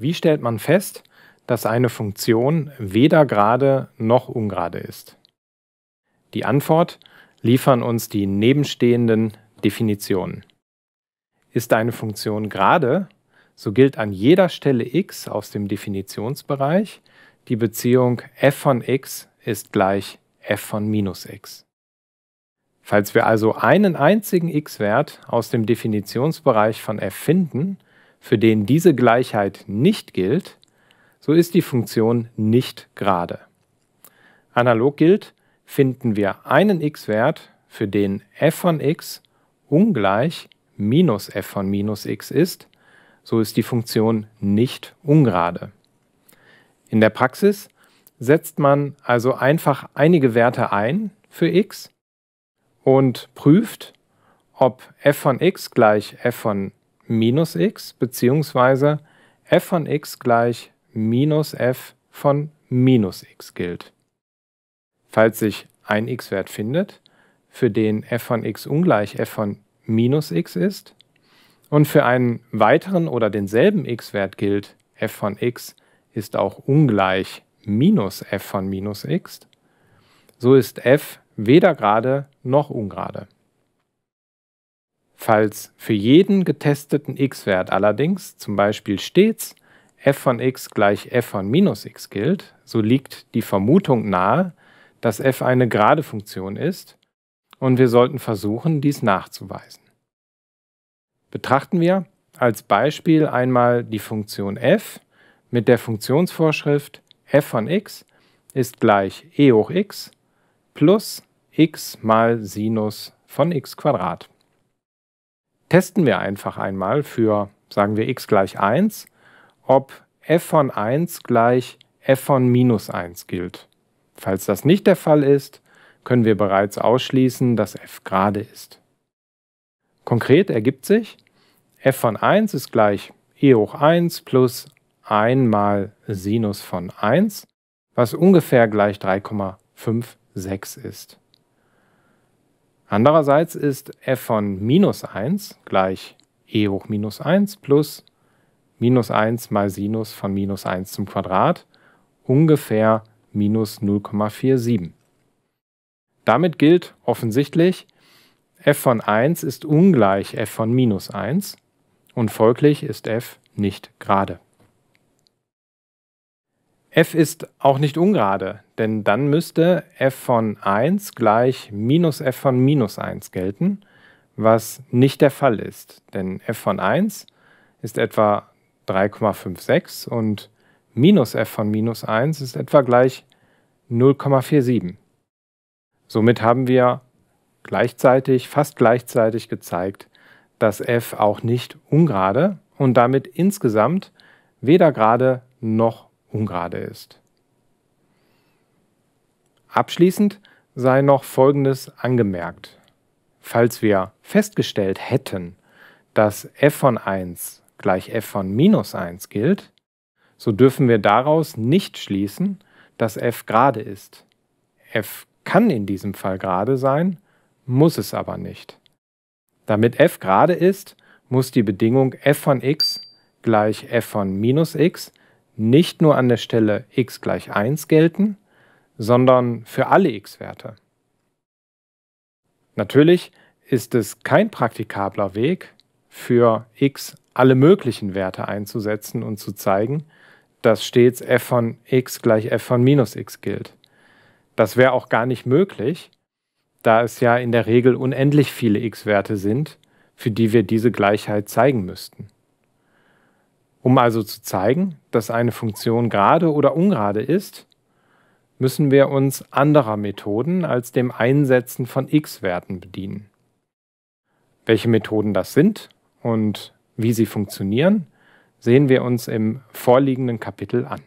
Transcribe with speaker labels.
Speaker 1: Wie stellt man fest, dass eine Funktion weder gerade noch ungerade ist? Die Antwort liefern uns die nebenstehenden Definitionen. Ist eine Funktion gerade, so gilt an jeder Stelle x aus dem Definitionsbereich die Beziehung f von x ist gleich f von minus x. Falls wir also einen einzigen x-Wert aus dem Definitionsbereich von f finden, für den diese Gleichheit nicht gilt, so ist die Funktion nicht gerade. Analog gilt, finden wir einen x-Wert, für den f von x ungleich minus f von minus x ist, so ist die Funktion nicht ungerade. In der Praxis setzt man also einfach einige Werte ein für x und prüft, ob f von x gleich f von minus x beziehungsweise f von x gleich minus f von minus x gilt. Falls sich ein x-Wert findet, für den f von x ungleich f von minus x ist und für einen weiteren oder denselben x-Wert gilt, f von x ist auch ungleich minus f von minus x, so ist f weder gerade noch ungerade. Falls für jeden getesteten x-Wert allerdings zum Beispiel stets f von x gleich f von minus x gilt, so liegt die Vermutung nahe, dass f eine gerade Funktion ist und wir sollten versuchen, dies nachzuweisen. Betrachten wir als Beispiel einmal die Funktion f mit der Funktionsvorschrift f von x ist gleich e hoch x plus x mal Sinus von x Quadrat testen wir einfach einmal für, sagen wir, x gleich 1, ob f von 1 gleich f von minus 1 gilt. Falls das nicht der Fall ist, können wir bereits ausschließen, dass f gerade ist. Konkret ergibt sich, f von 1 ist gleich e hoch 1 plus 1 mal Sinus von 1, was ungefähr gleich 3,56 ist. Andererseits ist f von minus 1 gleich e hoch minus 1 plus minus 1 mal Sinus von minus 1 zum Quadrat ungefähr minus 0,47. Damit gilt offensichtlich, f von 1 ist ungleich f von minus 1 und folglich ist f nicht gerade f ist auch nicht ungerade, denn dann müsste f von 1 gleich minus f von minus 1 gelten, was nicht der Fall ist, denn f von 1 ist etwa 3,56 und minus f von minus 1 ist etwa gleich 0,47. Somit haben wir gleichzeitig, fast gleichzeitig gezeigt, dass f auch nicht ungerade und damit insgesamt weder gerade noch ungerade ist. Abschließend sei noch Folgendes angemerkt. Falls wir festgestellt hätten, dass f von 1 gleich f von minus 1 gilt, so dürfen wir daraus nicht schließen, dass f gerade ist. f kann in diesem Fall gerade sein, muss es aber nicht. Damit f gerade ist, muss die Bedingung f von x gleich f von minus x nicht nur an der Stelle x gleich 1 gelten, sondern für alle x-Werte. Natürlich ist es kein praktikabler Weg, für x alle möglichen Werte einzusetzen und zu zeigen, dass stets f von x gleich f von minus x gilt. Das wäre auch gar nicht möglich, da es ja in der Regel unendlich viele x-Werte sind, für die wir diese Gleichheit zeigen müssten. Um also zu zeigen, dass eine Funktion gerade oder ungerade ist, müssen wir uns anderer Methoden als dem Einsetzen von x-Werten bedienen. Welche Methoden das sind und wie sie funktionieren, sehen wir uns im vorliegenden Kapitel an.